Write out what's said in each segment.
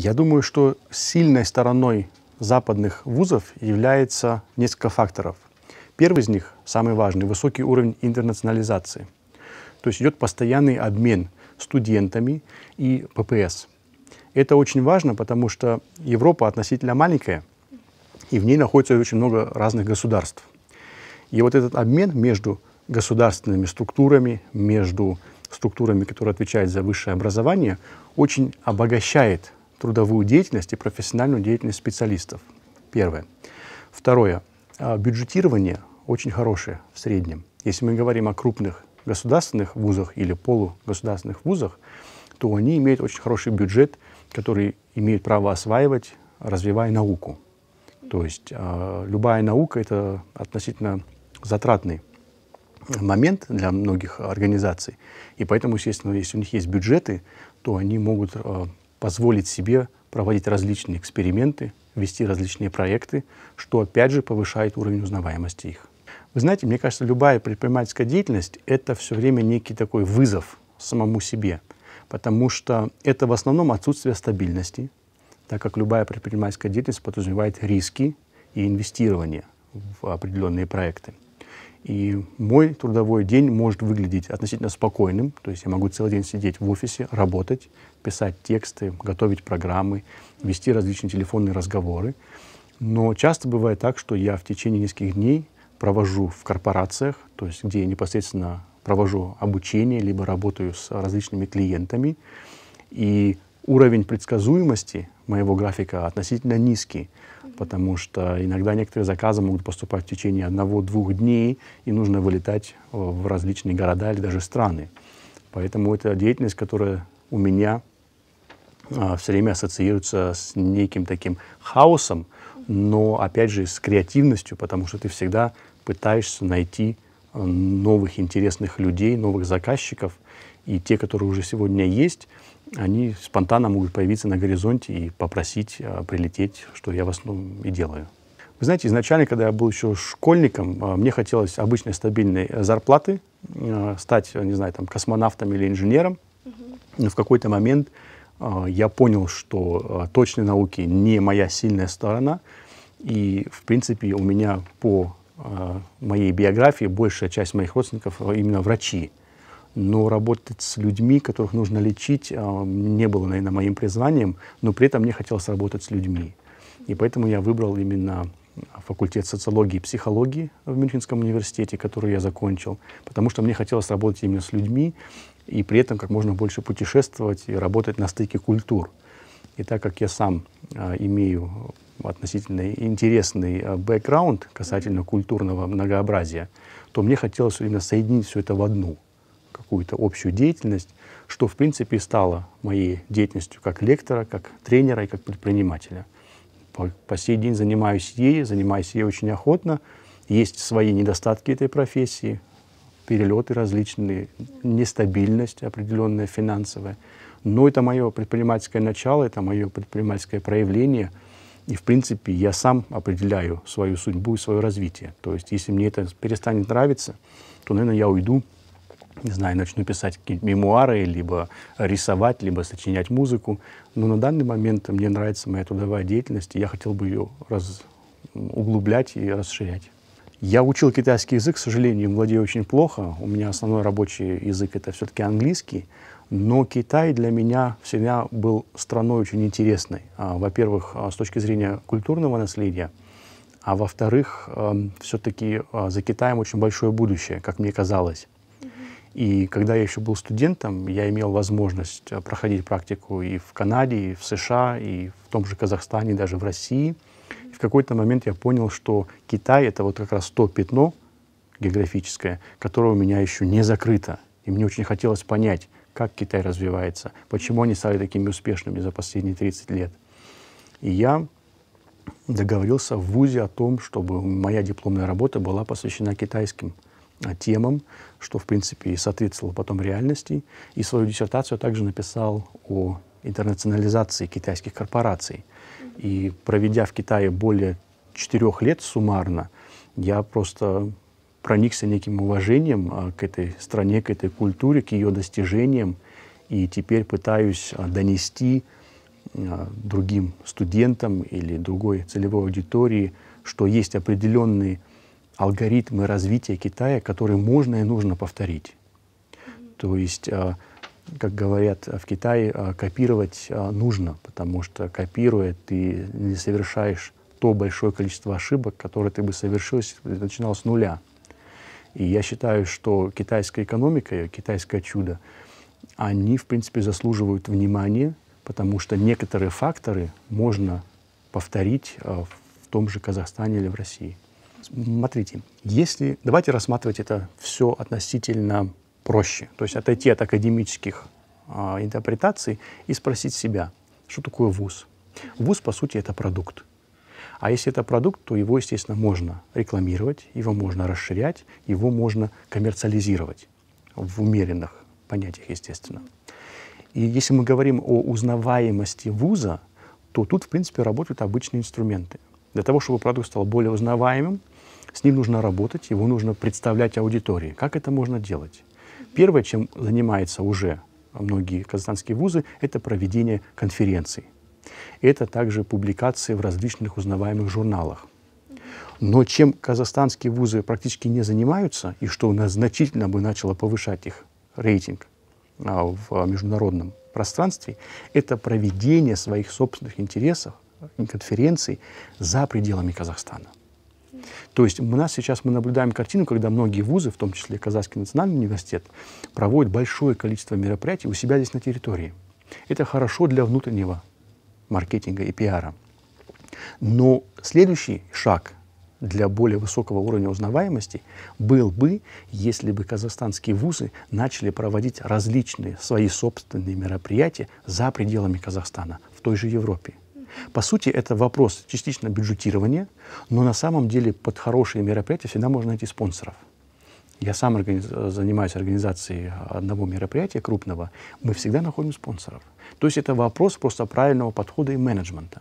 Я думаю, что сильной стороной западных вузов является несколько факторов. Первый из них, самый важный, высокий уровень интернационализации. То есть идет постоянный обмен студентами и ППС. Это очень важно, потому что Европа относительно маленькая, и в ней находится очень много разных государств. И вот этот обмен между государственными структурами, между структурами, которые отвечают за высшее образование, очень обогащает трудовую деятельность и профессиональную деятельность специалистов. Первое. Второе. А, бюджетирование очень хорошее в среднем. Если мы говорим о крупных государственных вузах или полугосударственных вузах, то они имеют очень хороший бюджет, который имеют право осваивать, развивая науку. То есть э, любая наука – это относительно затратный момент для многих организаций. И поэтому, естественно, если у них есть бюджеты, то они могут а, позволить себе проводить различные эксперименты, вести различные проекты, что опять же повышает уровень узнаваемости их. Вы знаете, мне кажется, любая предпринимательская деятельность – это все время некий такой вызов самому себе, потому что это в основном отсутствие стабильности, так как любая предпринимательская деятельность подразумевает риски и инвестирование в определенные проекты. И мой трудовой день может выглядеть относительно спокойным, то есть я могу целый день сидеть в офисе, работать, писать тексты, готовить программы, вести различные телефонные разговоры. Но часто бывает так, что я в течение нескольких дней провожу в корпорациях, то есть где я непосредственно провожу обучение, либо работаю с различными клиентами. И уровень предсказуемости моего графика относительно низкий потому что иногда некоторые заказы могут поступать в течение одного-двух дней, и нужно вылетать э, в различные города или даже страны. Поэтому это деятельность, которая у меня а, все время ассоциируется с неким таким хаосом, но опять же с креативностью, потому что ты всегда пытаешься найти э, новых интересных людей, новых заказчиков. И те, которые уже сегодня есть, они спонтанно могут появиться на горизонте и попросить а, прилететь, что я в основном ну, и делаю. Вы знаете, изначально, когда я был еще школьником, а, мне хотелось обычной стабильной э, зарплаты, а, стать, не знаю, там, космонавтом или инженером. Но в какой-то момент я понял, что точные науки не моя сильная сторона. И, в принципе, у меня по моей биографии большая часть моих родственников именно врачи но работать с людьми, которых нужно лечить, а, не было, наверное, моим призванием, но при этом мне хотелось работать с людьми. И поэтому я выбрал именно а, факультет социологии и психологии в Мюнхенском университете, который я закончил, потому что мне хотелось работать именно с людьми и при этом как можно больше путешествовать и работать на стыке культур. И так как я сам а, имею относительно интересный бэкграунд касательно культурного многообразия, то мне хотелось именно соединить все это в одну – какую-то общую деятельность, что, в принципе, и стало моей деятельностью как лектора, как тренера и как предпринимателя. По, по сей день занимаюсь ей, занимаюсь ей очень охотно. Есть свои недостатки этой профессии, перелеты различные, нестабильность определенная финансовая. Но это мое предпринимательское начало, это мое предпринимательское проявление – и, в принципе, я сам определяю свою судьбу и свое развитие. То есть, если мне это перестанет нравиться, то, наверное, я уйду не знаю, начну писать какие-то мемуары, либо рисовать, либо сочинять музыку. Но на данный момент мне нравится моя трудовая деятельность, и я хотел бы ее раз... углублять и расширять. Я учил китайский язык, к сожалению, владею очень плохо. У меня основной рабочий язык — это все-таки английский. Но Китай для меня всегда был страной очень интересной. А, во-первых, а, с точки зрения культурного наследия, а во-вторых, эм, все-таки а, за Китаем очень большое будущее, как мне казалось. И когда я еще был студентом, я имел возможность э, проходить практику и в Канаде, и в США, и в том же Казахстане, и даже в России. И в какой-то момент я понял, что Китай — это вот как раз то пятно географическое, которое у меня еще не закрыто. И мне очень хотелось понять, как Китай развивается, почему они стали такими успешными за последние 30 лет. И я договорился в ВУЗе о том, чтобы моя дипломная работа была посвящена китайским э, темам, что, в принципе, и соответствовало потом реальности. И свою диссертацию также написал о интернационализации китайских корпораций. И проведя в Китае более четырех лет суммарно, я просто проникся неким уважением а, к этой стране, к этой культуре, к ее достижениям. И теперь пытаюсь а, донести а, другим студентам или другой целевой аудитории, что есть определенные алгоритмы развития Китая, которые можно и нужно повторить. То есть, а, как говорят в Китае, а, копировать а, нужно, потому что копируя ты не совершаешь то большое количество ошибок, которые ты бы совершил, если ты начинал с нуля. И я считаю, что китайская экономика, китайское чудо, они, в принципе, заслуживают внимания, потому что некоторые факторы можно повторить в том же Казахстане или в России. Смотрите, если... Давайте рассматривать это все относительно проще. То есть отойти от академических э, интерпретаций и спросить себя, что такое ВУЗ? ВУЗ, по сути, это продукт. А если это продукт, то его, естественно, можно рекламировать, его можно расширять, его можно коммерциализировать в умеренных понятиях, естественно. И если мы говорим о узнаваемости вуза, то тут, в принципе, работают обычные инструменты. Для того, чтобы продукт стал более узнаваемым, с ним нужно работать, его нужно представлять аудитории. Как это можно делать? Первое, чем занимаются уже многие казахстанские вузы, это проведение конференций. Это также публикации в различных узнаваемых журналах. Но чем казахстанские вузы практически не занимаются, и что у нас значительно бы начало повышать их рейтинг а, в международном пространстве, это проведение своих собственных интересов конференций за пределами Казахстана. То есть у нас сейчас мы наблюдаем картину, когда многие вузы, в том числе Казахский национальный университет, проводят большое количество мероприятий у себя здесь на территории. Это хорошо для внутреннего маркетинга и пиара. Но следующий шаг для более высокого уровня узнаваемости был бы, если бы казахстанские вузы начали проводить различные свои собственные мероприятия за пределами Казахстана, в той же Европе. По сути, это вопрос частично бюджетирования, но на самом деле под хорошие мероприятия всегда можно найти спонсоров. Я сам организ... занимаюсь организацией одного мероприятия крупного, мы всегда находим спонсоров. То есть это вопрос просто правильного подхода и менеджмента.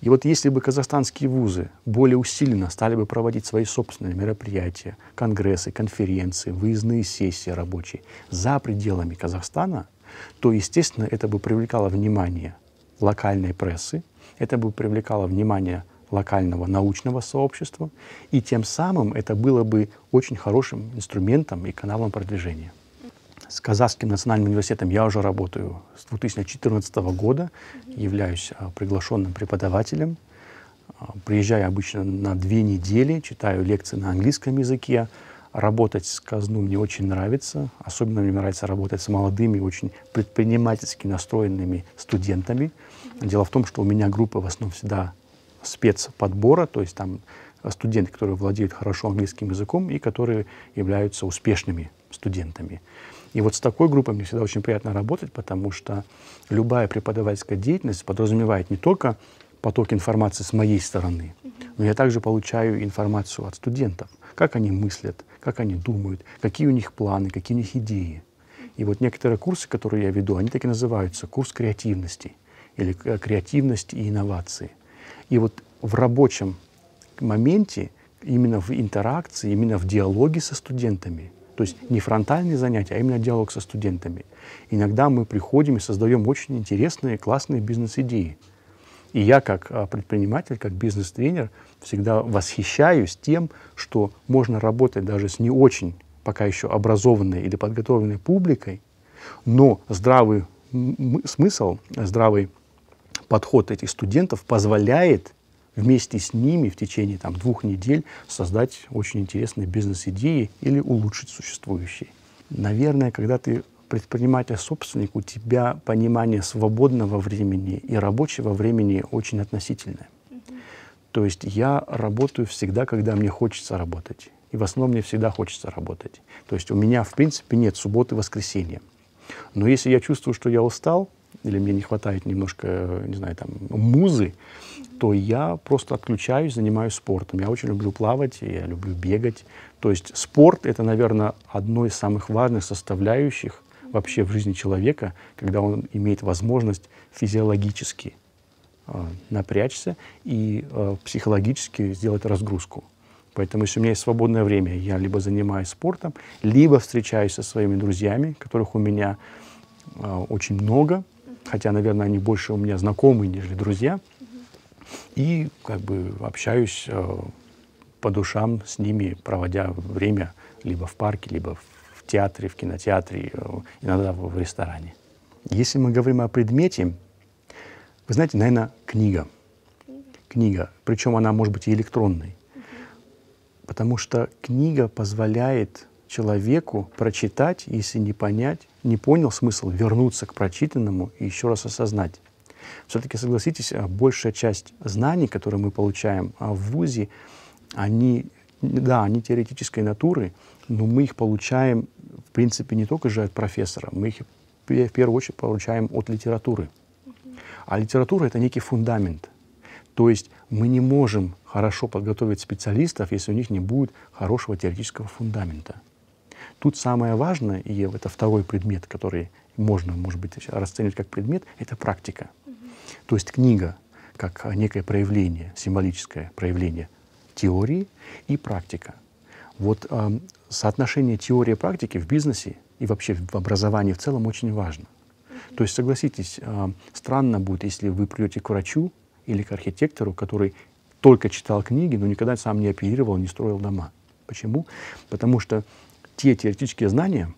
И вот если бы казахстанские вузы более усиленно стали бы проводить свои собственные мероприятия, конгрессы, конференции, выездные сессии рабочие за пределами Казахстана, то, естественно, это бы привлекало внимание локальной прессы. Это бы привлекало внимание локального научного сообщества, и тем самым это было бы очень хорошим инструментом и каналом продвижения. С Казахским национальным университетом я уже работаю с 2014 года, являюсь а, приглашенным преподавателем. А, приезжаю обычно на две недели, читаю лекции на английском языке, Работать с казну мне очень нравится. Особенно мне нравится работать с молодыми, очень предпринимательски настроенными студентами. Дело в том, что у меня группа в основном всегда спецподбора, то есть там студенты, которые владеют хорошо английским языком и которые являются успешными студентами. И вот с такой группой мне всегда очень приятно работать, потому что любая преподавательская деятельность подразумевает не только поток информации с моей стороны, но я также получаю информацию от студентов – как они мыслят, как они думают, какие у них планы, какие у них идеи. И вот некоторые курсы, которые я веду, они так и называются «Курс креативности» или э, «Креативность и инновации». И вот в рабочем моменте, именно в интеракции, именно в диалоге со студентами, то есть не фронтальные занятия, а именно диалог со студентами, иногда мы приходим и создаем очень интересные, классные бизнес-идеи. И я как а, предприниматель, как бизнес-тренер всегда восхищаюсь тем, что можно работать даже с не очень пока еще образованной или подготовленной публикой, но здравый смысл, здравый подход этих студентов позволяет вместе с ними в течение там, двух недель создать очень интересные бизнес-идеи или улучшить существующие. Наверное, когда ты предприниматель-собственник, у тебя понимание свободного времени и рабочего времени очень относительное. Угу. То есть я работаю всегда, когда мне хочется работать. И в основном мне всегда хочется работать. То есть у меня, в принципе, нет субботы, воскресенья. Но если я чувствую, что я устал, или мне не хватает немножко, не знаю, там, музы, то я просто отключаюсь, занимаюсь спортом. Я очень люблю плавать, я люблю бегать. То есть спорт — это, наверное, одно из самых важных составляющих вообще в жизни человека, когда он имеет возможность физиологически э, напрячься и э, психологически сделать разгрузку. Поэтому, если у меня есть свободное время, я либо занимаюсь спортом, либо встречаюсь со своими друзьями, которых у меня э, очень много, хотя, наверное, они больше у меня знакомые, нежели друзья, и как бы общаюсь э, по душам с ними, проводя время либо в парке, либо в театре, в кинотеатре, э, иногда в ресторане. Если мы говорим о предмете, вы знаете, наверное, книга. Книга. Причем она может быть и электронной. Потому что книга позволяет человеку прочитать, если не понять, не понял смысл, вернуться к прочитанному и еще раз осознать. Все-таки, согласитесь, э, большая часть знаний, которые мы получаем э, в ВУЗе, они, да, они теоретической натуры, но мы их получаем принципе, не только же от профессора, мы их в первую очередь получаем от литературы. А литература — это некий фундамент. То есть мы не можем хорошо подготовить специалистов, если у них не будет хорошего теоретического фундамента. Тут самое важное, и это второй предмет, который можно, может быть, расценивать как предмет, это практика. То есть книга как некое проявление, символическое проявление теории и практика. Вот соотношение теории и практики в бизнесе и вообще в образовании в целом очень важно. То есть, согласитесь, э, странно будет, если вы придете к врачу или к архитектору, который только читал книги, но никогда сам не оперировал, не строил дома. Почему? Потому что те теоретические знания,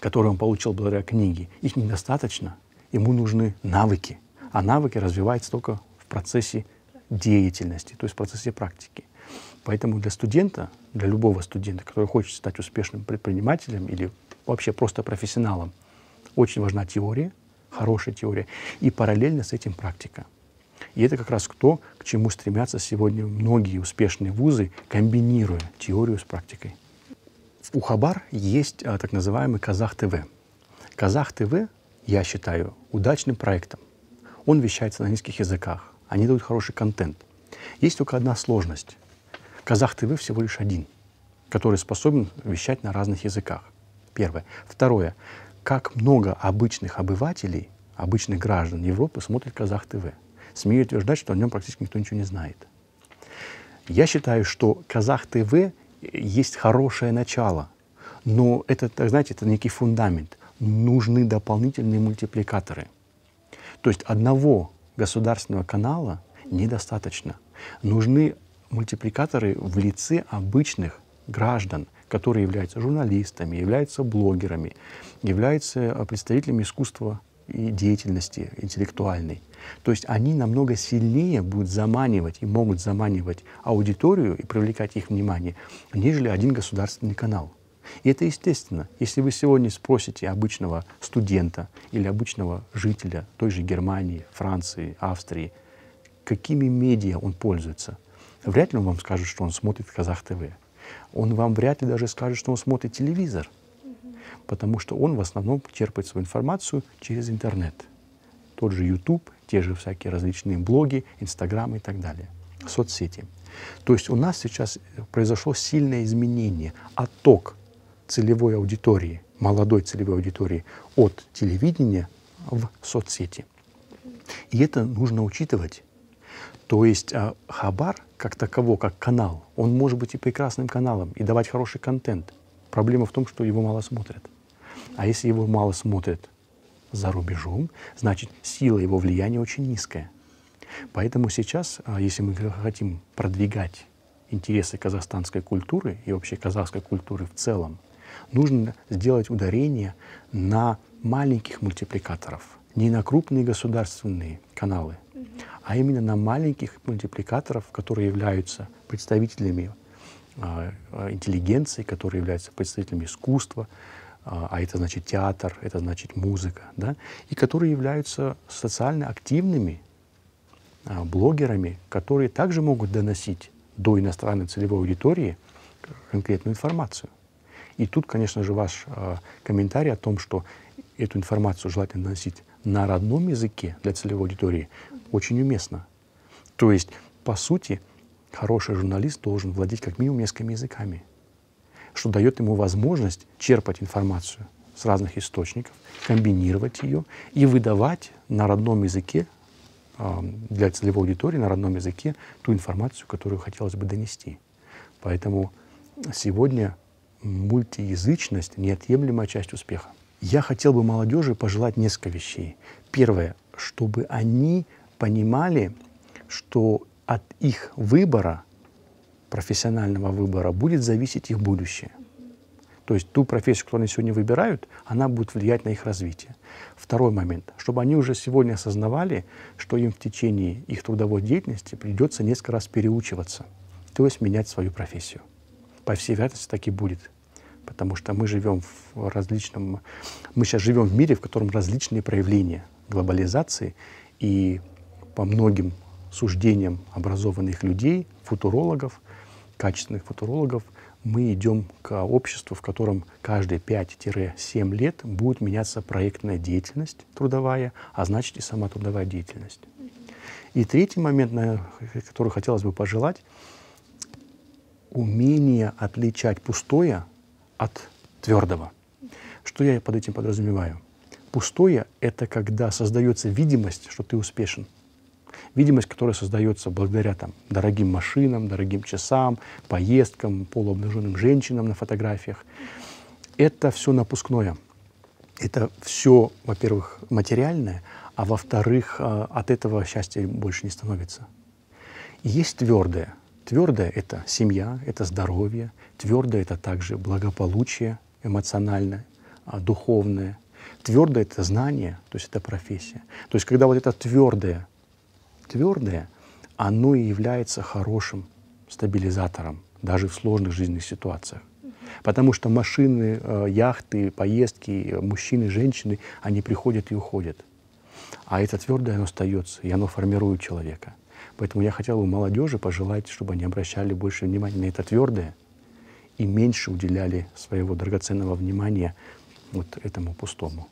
которые он получил благодаря книге, их недостаточно. Ему нужны навыки. А навыки развиваются только в процессе деятельности, то есть в процессе практики. Поэтому для студента, для любого студента, который хочет стать успешным предпринимателем или вообще просто профессионалом, очень важна теория, хорошая теория, и параллельно с этим практика. И это как раз то, к чему стремятся сегодня многие успешные вузы, комбинируя теорию с практикой. У Хабар есть а, так называемый Казах ТВ. Казах ТВ, я считаю, удачным проектом. Он вещается на низких языках, они дают хороший контент. Есть только одна сложность. Казах ТВ всего лишь один, который способен вещать на разных языках. Первое. Второе. Как много обычных обывателей, обычных граждан Европы смотрят Казах ТВ. Смею утверждать, что о нем практически никто ничего не знает. Я считаю, что Казах ТВ есть хорошее начало, но это, знаете, это некий фундамент. Нужны дополнительные мультипликаторы. То есть одного государственного канала недостаточно. Нужны мультипликаторы в лице обычных граждан, которые являются журналистами, являются блогерами, являются э, представителями искусства и деятельности интеллектуальной. То есть они намного сильнее будут заманивать и могут заманивать аудиторию и привлекать их внимание, нежели один государственный канал. И это естественно. Если вы сегодня спросите обычного студента или обычного жителя той же Германии, Франции, Австрии, какими медиа он пользуется – Вряд ли он вам скажет, что он смотрит Казах ТВ. Он вам вряд ли даже скажет, что он смотрит телевизор, потому что он в основном черпает свою информацию через интернет. Тот же YouTube, те же всякие различные блоги, Инстаграм и так далее, соцсети. То есть у нас сейчас произошло сильное изменение, отток целевой аудитории, молодой целевой аудитории от телевидения в соцсети. И это нужно учитывать. То есть а, хабар как таково, как канал, он может быть и прекрасным каналом, и давать хороший контент. Проблема в том, что его мало смотрят. А если его мало смотрят за рубежом, значит сила его влияния очень низкая. Поэтому сейчас, а, если мы хотим продвигать интересы казахстанской культуры и вообще казахской культуры в целом, нужно сделать ударение на маленьких мультипликаторов, не на крупные государственные каналы, а именно на маленьких мультипликаторов, которые являются представителями а, интеллигенции, которые являются представителями искусства, а, а это значит театр, это значит музыка, да, и которые являются социально активными а, блогерами, которые также могут доносить до иностранной целевой аудитории конкретную информацию. И тут, конечно же, ваш комментарий о том, что эту информацию желательно носить на родном языке для целевой аудитории очень уместно. То есть, по сути, хороший журналист должен владеть как минимум несколькими языками, что дает ему возможность черпать информацию с разных источников, комбинировать ее и выдавать на родном языке для целевой аудитории на родном языке ту информацию, которую хотелось бы донести. Поэтому сегодня мультиязычность – неотъемлемая часть успеха. Я хотел бы молодежи пожелать несколько вещей. Первое, чтобы они понимали, что от их выбора, профессионального выбора, будет зависеть их будущее. То есть ту профессию, которую они сегодня выбирают, она будет влиять на их развитие. Второй момент, чтобы они уже сегодня осознавали, что им в течение их трудовой деятельности придется несколько раз переучиваться, то есть менять свою профессию. По всей вероятности так и будет потому что мы живем в различном, мы сейчас живем в мире, в котором различные проявления глобализации, и по многим суждениям образованных людей, футурологов, качественных футурологов, мы идем к обществу, в котором каждые 5-7 лет будет меняться проектная деятельность трудовая, а значит и сама трудовая деятельность. И третий момент, на который хотелось бы пожелать, умение отличать пустое от твердого. Что я под этим подразумеваю? Пустое — это когда создается видимость, что ты успешен. Видимость, которая создается благодаря там, дорогим машинам, дорогим часам, поездкам, полуобнаженным женщинам на фотографиях. Это все напускное. Это все, во-первых, материальное, а во-вторых, а, от этого счастья больше не становится. Есть твердое — Твердое — это семья, это здоровье. Твердое — это также благополучие эмоциональное, а, духовное. Твердое — это знание, то есть это профессия. То есть когда вот это твердое, твердое, оно и является хорошим стабилизатором даже в сложных жизненных ситуациях. Потому что машины, э, яхты, поездки, мужчины, женщины, они приходят и уходят. А это твердое, оно остается, и оно формирует человека. Поэтому я хотел бы молодежи пожелать, чтобы они обращали больше внимания на это твердое и меньше уделяли своего драгоценного внимания вот этому пустому.